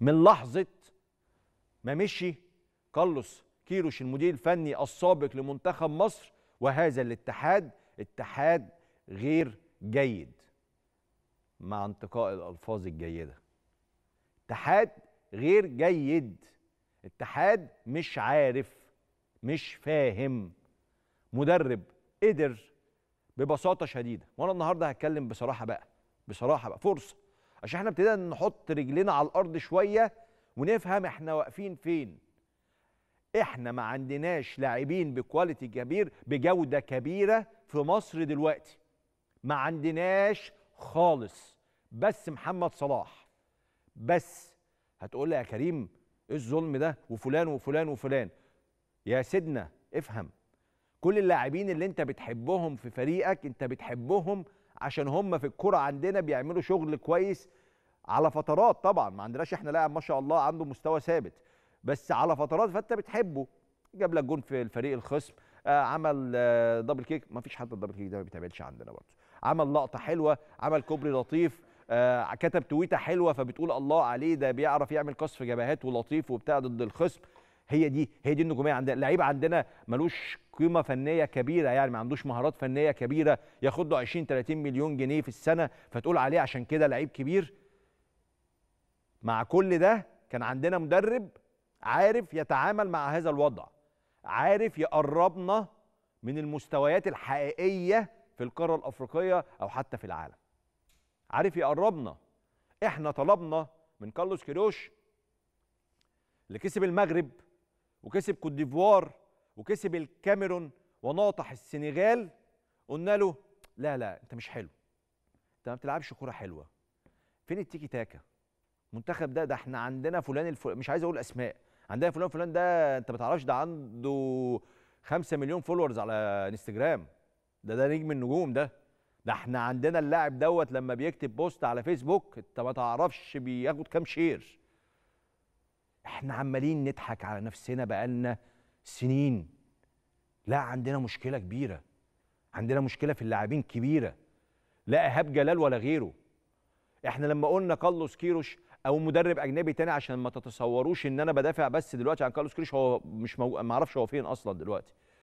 من لحظه ما مشي كارلوس كيروش المدير الفني السابق لمنتخب مصر وهذا الاتحاد اتحاد غير جيد مع انتقاء الالفاظ الجيده اتحاد غير جيد اتحاد مش عارف مش فاهم مدرب قدر ببساطه شديده وانا النهارده هتكلم بصراحه بقى بصراحه بقى فرصه عشان احنا ابتدينا نحط رجلينا على الارض شويه ونفهم احنا واقفين فين احنا ما عندناش لاعبين بكواليتي كبير بجوده كبيره في مصر دلوقتي ما عندناش خالص بس محمد صلاح بس هتقول لي يا كريم ايه الظلم ده وفلان وفلان وفلان يا سيدنا افهم كل اللاعبين اللي انت بتحبهم في فريقك انت بتحبهم عشان هم في الكرة عندنا بيعملوا شغل كويس على فترات طبعا ما عندناش احنا لاعب ما شاء الله عنده مستوى ثابت بس على فترات فانت بتحبه جاب لك جون في الفريق الخصم آه عمل آه دبل كيك ما فيش حد الدبل كيك ده ما بيتعملش عندنا برضه عمل لقطه حلوه عمل كوبري لطيف آه كتب تويته حلوه فبتقول الله عليه ده بيعرف يعمل قصف جبهات ولطيف وبتاع ضد الخصم هي دي هي دي النجوميه عندنا لعيب عندنا ملوش قيمه فنيه كبيره يعني ما عندوش مهارات فنيه كبيره ياخد له 20 30 مليون جنيه في السنه فتقول عليه عشان كده لعيب كبير مع كل ده كان عندنا مدرب عارف يتعامل مع هذا الوضع عارف يقربنا من المستويات الحقيقيه في القاره الافريقيه او حتى في العالم عارف يقربنا احنا طلبنا من كارلوس كيروش اللي كسب المغرب وكسب كوت ديفوار وكسب الكاميرون وناطح السنغال قلنا له لا لا انت مش حلو انت ما بتلعبش كوره حلوه فين التيكي تاكا المنتخب ده ده احنا عندنا فلان الفل... مش عايز اقول اسماء عندنا فلان فلان ده انت ما تعرفش ده عنده 5 مليون فولورز على انستجرام ده ده نجم النجوم ده ده احنا عندنا اللاعب دوت لما بيكتب بوست على فيسبوك انت ما تعرفش بياخد كام شير احنا عمالين نضحك على نفسنا بقالنا سنين لا عندنا مشكله كبيره عندنا مشكله في اللاعبين كبيره لا ايهاب جلال ولا غيره احنا لما قلنا كارلوس كيروش او مدرب اجنبي تاني عشان ما تتصوروش ان انا بدافع بس دلوقتي عن كارلوس كيروش هو مش مو... معرفش هو فين اصلا دلوقتي